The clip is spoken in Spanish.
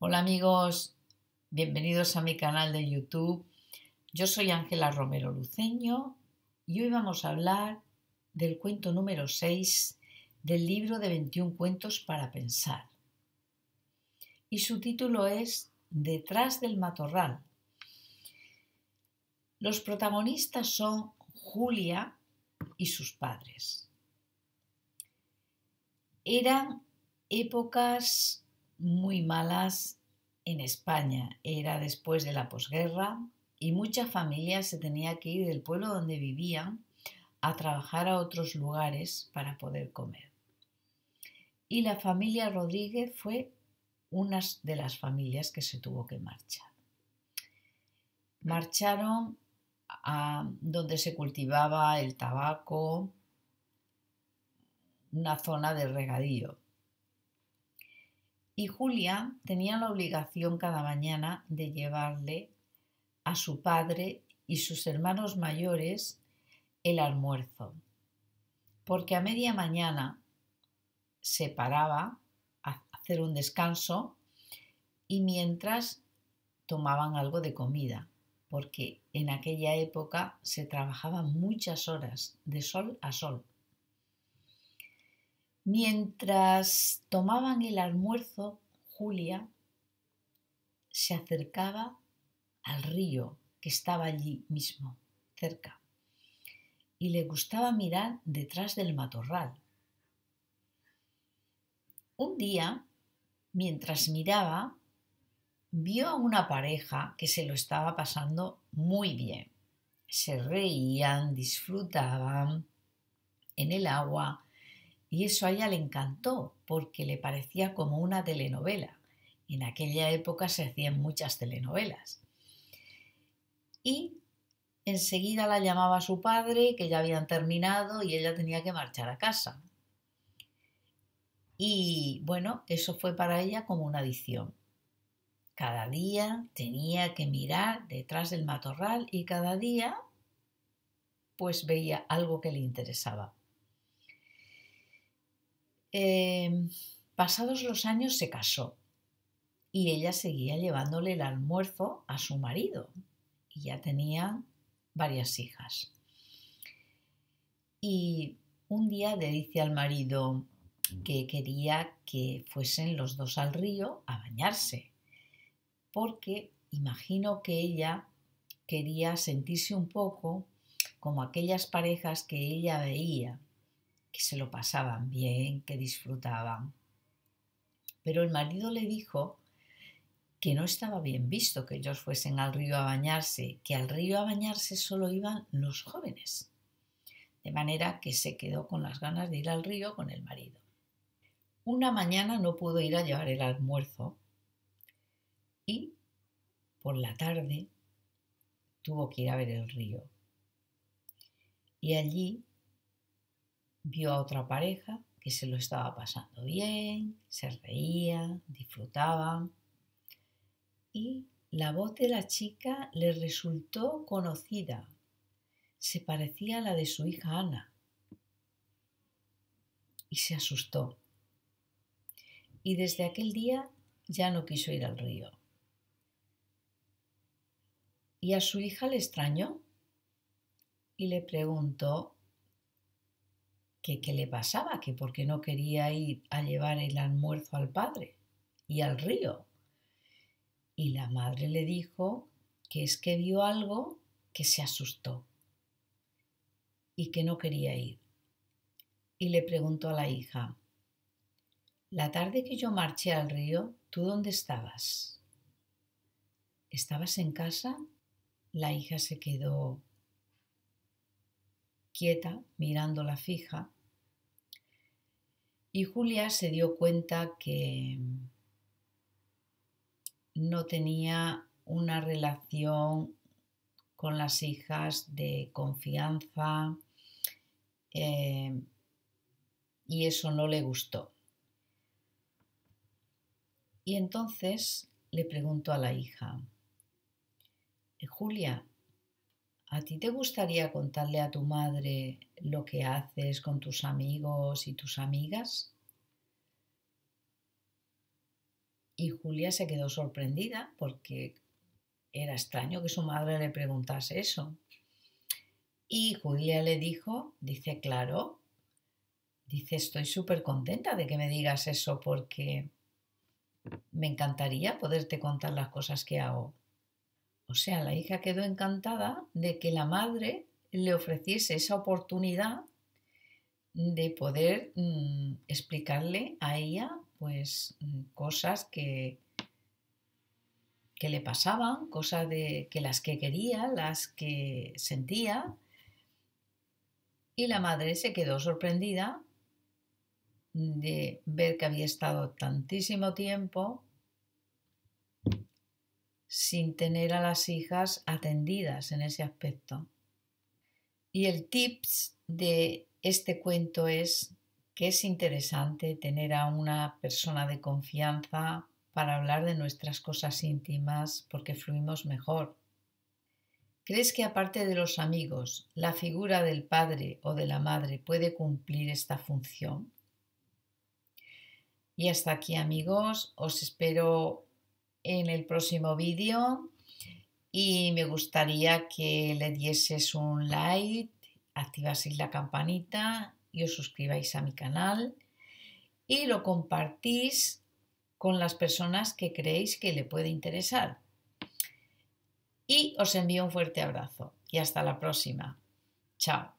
Hola amigos, bienvenidos a mi canal de YouTube. Yo soy Ángela Romero Luceño y hoy vamos a hablar del cuento número 6 del libro de 21 cuentos para pensar. Y su título es Detrás del matorral. Los protagonistas son Julia y sus padres. Eran épocas muy malas en España. Era después de la posguerra y muchas familias se tenía que ir del pueblo donde vivían a trabajar a otros lugares para poder comer. Y la familia Rodríguez fue una de las familias que se tuvo que marchar. Marcharon a donde se cultivaba el tabaco, una zona de regadío, y Julia tenía la obligación cada mañana de llevarle a su padre y sus hermanos mayores el almuerzo, porque a media mañana se paraba a hacer un descanso y mientras tomaban algo de comida, porque en aquella época se trabajaba muchas horas de sol a sol. Mientras tomaban el almuerzo, Julia se acercaba al río que estaba allí mismo, cerca, y le gustaba mirar detrás del matorral. Un día, mientras miraba, vio a una pareja que se lo estaba pasando muy bien. Se reían, disfrutaban en el agua, y eso a ella le encantó porque le parecía como una telenovela. En aquella época se hacían muchas telenovelas. Y enseguida la llamaba su padre, que ya habían terminado y ella tenía que marchar a casa. Y bueno, eso fue para ella como una adicción. Cada día tenía que mirar detrás del matorral y cada día pues veía algo que le interesaba. Eh, pasados los años se casó y ella seguía llevándole el almuerzo a su marido y ya tenía varias hijas. Y un día le dice al marido que quería que fuesen los dos al río a bañarse, porque imagino que ella quería sentirse un poco como aquellas parejas que ella veía que se lo pasaban bien, que disfrutaban. Pero el marido le dijo que no estaba bien visto que ellos fuesen al río a bañarse, que al río a bañarse solo iban los jóvenes. De manera que se quedó con las ganas de ir al río con el marido. Una mañana no pudo ir a llevar el almuerzo y por la tarde tuvo que ir a ver el río. Y allí vio a otra pareja que se lo estaba pasando bien, se reía, disfrutaba Y la voz de la chica le resultó conocida. Se parecía a la de su hija Ana. Y se asustó. Y desde aquel día ya no quiso ir al río. Y a su hija le extrañó y le preguntó que qué le pasaba, que por qué no quería ir a llevar el almuerzo al padre y al río. Y la madre le dijo que es que vio algo que se asustó y que no quería ir. Y le preguntó a la hija, la tarde que yo marché al río, ¿tú dónde estabas? ¿Estabas en casa? La hija se quedó quieta, mirándola fija, y Julia se dio cuenta que no tenía una relación con las hijas de confianza eh, y eso no le gustó. Y entonces le preguntó a la hija, eh, Julia, ¿A ti te gustaría contarle a tu madre lo que haces con tus amigos y tus amigas? Y Julia se quedó sorprendida porque era extraño que su madre le preguntase eso. Y Julia le dijo, dice, claro, dice, estoy súper contenta de que me digas eso porque me encantaría poderte contar las cosas que hago. O sea, la hija quedó encantada de que la madre le ofreciese esa oportunidad de poder mm, explicarle a ella pues mm, cosas que, que le pasaban, cosas de que las que quería, las que sentía. Y la madre se quedó sorprendida de ver que había estado tantísimo tiempo sin tener a las hijas atendidas en ese aspecto. Y el tips de este cuento es que es interesante tener a una persona de confianza para hablar de nuestras cosas íntimas porque fluimos mejor. ¿Crees que aparte de los amigos, la figura del padre o de la madre puede cumplir esta función? Y hasta aquí amigos, os espero en el próximo vídeo y me gustaría que le dieses un like, activaseis la campanita y os suscribáis a mi canal y lo compartís con las personas que creéis que le puede interesar. Y os envío un fuerte abrazo y hasta la próxima. Chao.